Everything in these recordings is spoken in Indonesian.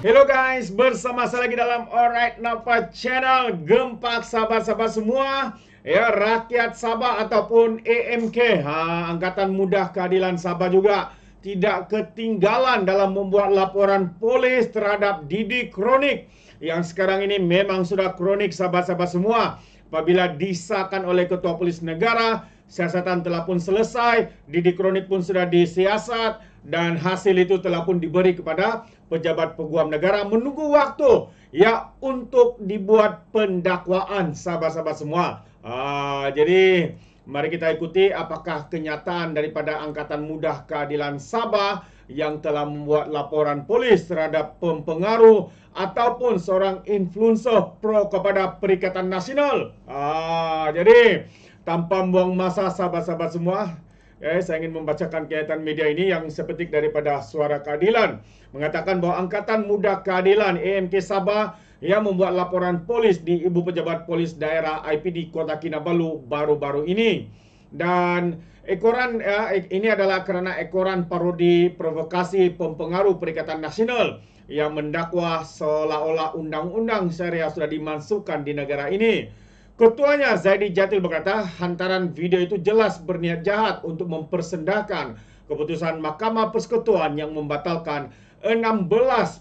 Hello guys, bersama saya lagi dalam Alright Napa Channel Gempak sahabat-sahabat semua Ya, rakyat Sabah ataupun AMK ha, Angkatan mudah Keadilan Sabah juga Tidak ketinggalan dalam membuat laporan polis terhadap Didi Kronik Yang sekarang ini memang sudah kronik sahabat-sahabat semua Apabila disahkan oleh Ketua Polis Negara Siasatan telah pun selesai Didi Kronik pun sudah disiasat dan hasil itu telah pun diberi kepada pejabat peguam negara menunggu waktu ya untuk dibuat pendakwaan sahabat-sahabat semua. Uh, jadi mari kita ikuti apakah kenyataan daripada Angkatan Mudah Keadilan Sabah yang telah membuat laporan polis terhadap pempengaruh ataupun seorang influencer pro kepada Perikatan Nasional. Uh, jadi tanpa buang masa sahabat-sahabat semua, Ya, saya ingin membacakan kaitan media ini yang sepetik daripada Suara Keadilan mengatakan bahawa Angkatan Muda Keadilan AMK Sabah yang membuat laporan polis di Ibu Pejabat Polis Daerah IPD Kota Kinabalu baru-baru ini. Dan ekoran ya, ini adalah kerana ekoran parodi provokasi pempengaruh Perikatan Nasional yang mendakwa seolah-olah undang-undang syariah sudah dimasukkan di negara ini. Ketuanya Zaidi Jatil berkata, hantaran video itu jelas berniat jahat untuk mempersendahkan keputusan Mahkamah Persekutuan yang membatalkan 16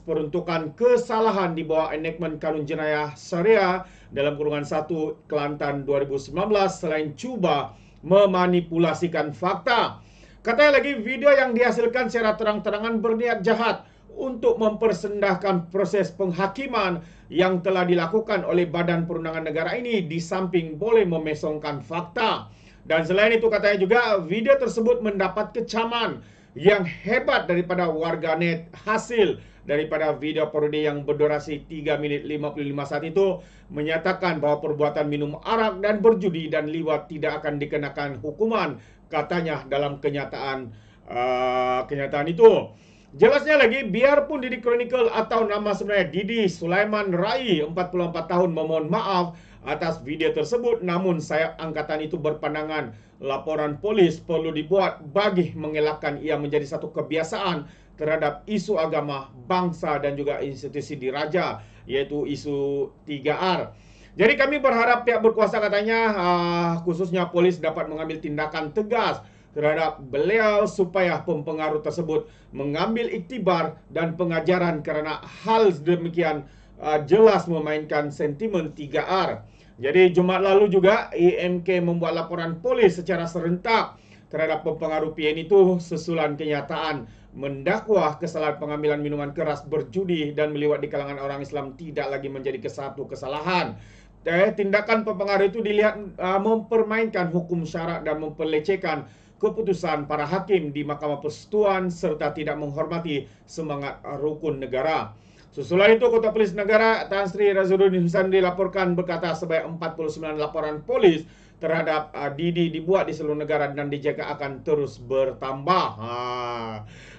peruntukan kesalahan di bawah enactment Kanun Jenayah Syariah dalam kurungan 1 Kelantan 2019 selain cuba memanipulasikan fakta. Katanya lagi video yang dihasilkan secara terang-terangan berniat jahat untuk mempersendahkan proses penghakiman yang telah dilakukan oleh Badan Perundangan Negara ini di samping boleh memesongkan fakta. Dan selain itu katanya juga video tersebut mendapat kecaman yang hebat daripada warganet hasil daripada video parodi yang berdurasi 3 minit 55 saat itu menyatakan bahawa perbuatan minum arak dan berjudi dan liwat tidak akan dikenakan hukuman katanya dalam kenyataan uh, kenyataan itu. Jelasnya lagi, biarpun Didi Chronicle atau nama sebenarnya Didi Sulaiman Rai, 44 tahun memohon maaf atas video tersebut, namun saya angkatan itu berpandangan laporan polis perlu dibuat bagi mengelakkan ia menjadi satu kebiasaan terhadap isu agama, bangsa dan juga institusi diraja, yaitu isu 3R. Jadi kami berharap pihak berkuasa katanya, ah, khususnya polis dapat mengambil tindakan tegas terhadap beliau supaya pempengaruh tersebut mengambil iktibar dan pengajaran karena hal demikian uh, jelas memainkan sentimen 3R. Jadi Jumat lalu juga IMK membuat laporan polis secara serentak terhadap pempengaruh PN itu sesulan kenyataan mendakwah kesalahan pengambilan minuman keras berjudi dan meliwat di kalangan orang Islam tidak lagi menjadi kesatu kesalahan. Eh, tindakan pempengaruh itu dilihat uh, mempermainkan hukum syarak dan memperlecehkan keputusan para hakim di Mahkamah Persetuan serta tidak menghormati semangat rukun negara. Susulan itu, Kota Polis Negara Tan Sri Razuddin Husan dilaporkan berkata sebanyak 49 laporan polis terhadap uh, Didi dibuat di seluruh negara dan dijaga akan terus bertambah. Ha.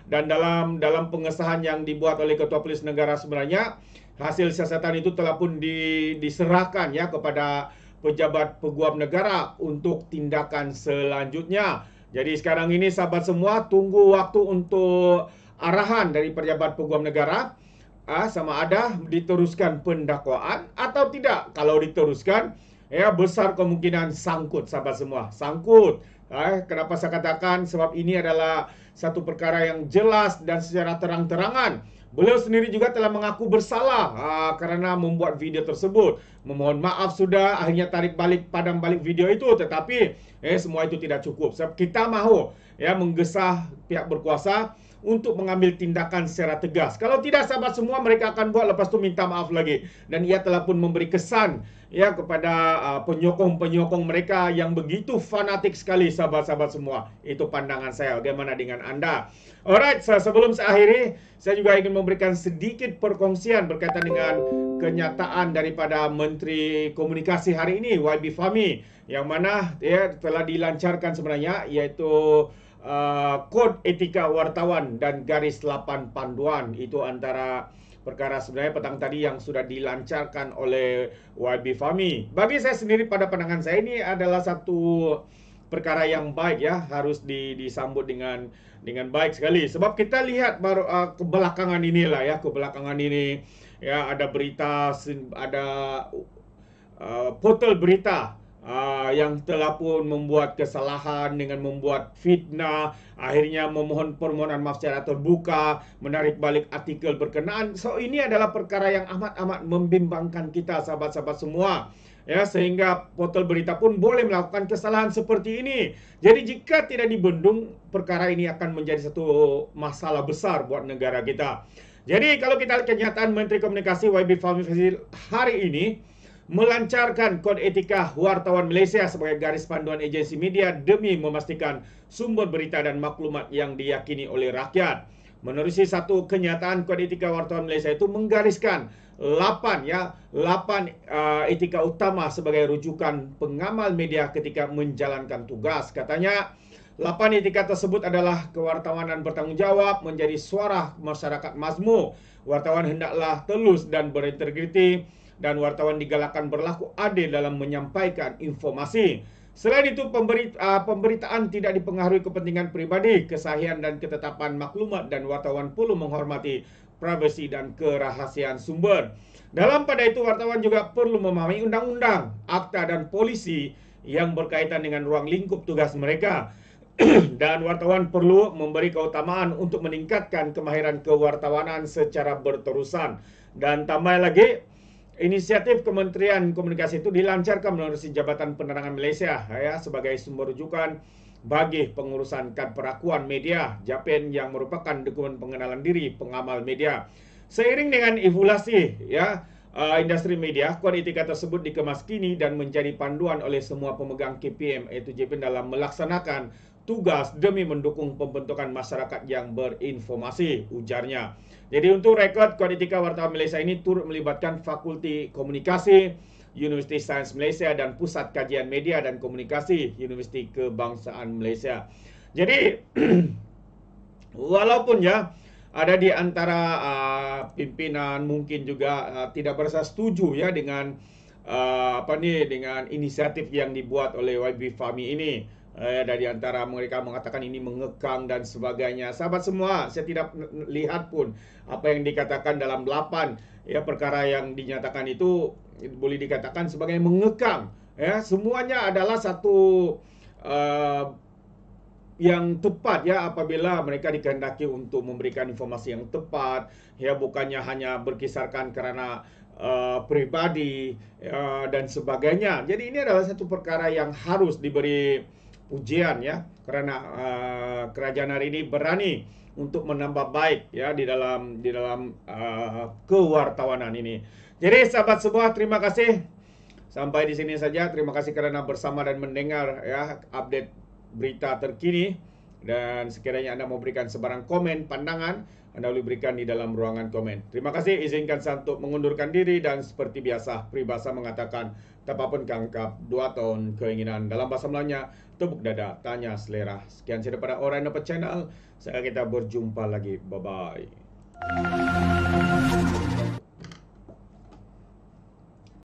Dan dalam dalam pengesahan yang dibuat oleh Ketua Polis Negara sebenarnya hasil siasatan itu telah pun di, diserahkan ya kepada pejabat peguam negara untuk tindakan selanjutnya. Jadi sekarang ini sahabat semua tunggu waktu untuk arahan dari pejabat peguam negara ah, sama ada diteruskan pendakwaan atau tidak. Kalau diteruskan ya besar kemungkinan sangkut sahabat semua. Sangkut Eh, kenapa saya katakan sebab ini adalah satu perkara yang jelas dan secara terang-terangan. Beliau sendiri juga telah mengaku bersalah aa, ah, kerana membuat video tersebut. Memohon maaf sudah akhirnya tarik balik padam balik video itu tetapi eh semua itu tidak cukup. Sebab kita mahu ya menggesah pihak berkuasa untuk mengambil tindakan secara tegas. Kalau tidak sahabat semua mereka akan buat lepas tu minta maaf lagi. Dan ia telah pun memberi kesan ya kepada uh, penyokong-penyokong mereka yang begitu fanatik sekali sahabat-sahabat semua. Itu pandangan saya. Bagaimana dengan anda? Alright, so sebelum saya akhiri, saya juga ingin memberikan sedikit perkongsian berkaitan dengan kenyataan daripada Menteri Komunikasi hari ini YB Fami, yang mana ya telah dilancarkan sebenarnya yaitu kode eh, etika wartawan dan garis 8 panduan itu antara perkara sebenarnya petang tadi yang sudah dilancarkan oleh YB Fami. Bagi saya sendiri pada pandangan saya ini adalah satu perkara yang baik ya harus di, disambut dengan dengan baik sekali sebab kita lihat baru uh, eh, kebelakangan inilah ya kebelakangan ini ya ada berita ada uh, portal berita uh, yang telah pun membuat kesalahan dengan membuat fitnah, akhirnya memohon permohonan maaf secara terbuka, menarik balik artikel berkenaan. So ini adalah perkara yang amat-amat membimbangkan kita sahabat-sahabat semua. Ya, sehingga portal berita pun boleh melakukan kesalahan seperti ini. Jadi jika tidak dibendung, perkara ini akan menjadi satu masalah besar buat negara kita. Jadi kalau kita lihat kenyataan Menteri Komunikasi YB Fahmi hari ini, melancarkan kode etika wartawan Malaysia sebagai garis panduan agensi media demi memastikan sumber berita dan maklumat yang diyakini oleh rakyat. Menerusi satu kenyataan kode etika wartawan Malaysia itu menggariskan 8 ya, 8 uh, etika utama sebagai rujukan pengamal media ketika menjalankan tugas. Katanya 8 etika tersebut adalah kewartawanan bertanggungjawab menjadi suara masyarakat mazmur. Wartawan hendaklah telus dan berintegriti dan wartawan digalakkan berlaku adil dalam menyampaikan informasi. Selain itu, uh, pemberitaan tidak dipengaruhi kepentingan pribadi, kesahihan dan ketetapan maklumat dan wartawan perlu menghormati privasi dan kerahasiaan sumber. Dalam pada itu wartawan juga perlu memahami undang-undang, akta dan polisi yang berkaitan dengan ruang lingkup tugas mereka. dan wartawan perlu memberi keutamaan untuk meningkatkan kemahiran kewartawanan secara berterusan. Dan tambah lagi, Inisiatif Kementerian Komunikasi itu dilancarkan melalui Jabatan Penerangan Malaysia ya sebagai sumber rujukan bagi pengurusan perakuan media JAPEN yang merupakan dokumen pengenalan diri pengamal media. Seiring dengan evolusi ya eh, industri media, kuat etika tersebut dikemas kini dan menjadi panduan oleh semua pemegang KPM yaitu JPN dalam melaksanakan tugas demi mendukung pembentukan masyarakat yang berinformasi, ujarnya. Jadi untuk rekod kuantitika Wartawan Malaysia ini turut melibatkan Fakulti Komunikasi, Universiti Sains Malaysia dan Pusat Kajian Media dan Komunikasi Universiti Kebangsaan Malaysia. Jadi walaupun ya ada di antara uh, pimpinan mungkin juga uh, tidak berasa setuju ya dengan uh, apa nih dengan inisiatif yang dibuat oleh YB Fami ini eh, dari antara mereka mengatakan ini mengekang dan sebagainya. Sahabat semua, saya tidak lihat pun apa yang dikatakan dalam 8 ya perkara yang dinyatakan itu boleh dikatakan sebagai mengekang ya. Semuanya adalah satu eh, yang tepat ya apabila mereka dikehendaki untuk memberikan informasi yang tepat ya bukannya hanya berkisarkan karena uh, eh, pribadi uh, dan sebagainya. Jadi ini adalah satu perkara yang harus diberi ujian ya karena uh, kerajaan hari ini berani untuk menambah baik ya di dalam di dalam uh, kewartawanan ini. Jadi sahabat semua terima kasih sampai di sini saja. Terima kasih karena bersama dan mendengar ya update berita terkini dan sekiranya Anda mau berikan sebarang komen, pandangan anda boleh berikan di dalam ruangan komen. Terima kasih izinkan saya untuk mengundurkan diri dan seperti biasa peribahasa mengatakan tak apa pun kangkap dua tahun keinginan dalam bahasa melanya tepuk dada tanya selera. Sekian sahaja pada orang dapat channel. Sekarang kita berjumpa lagi. Bye bye.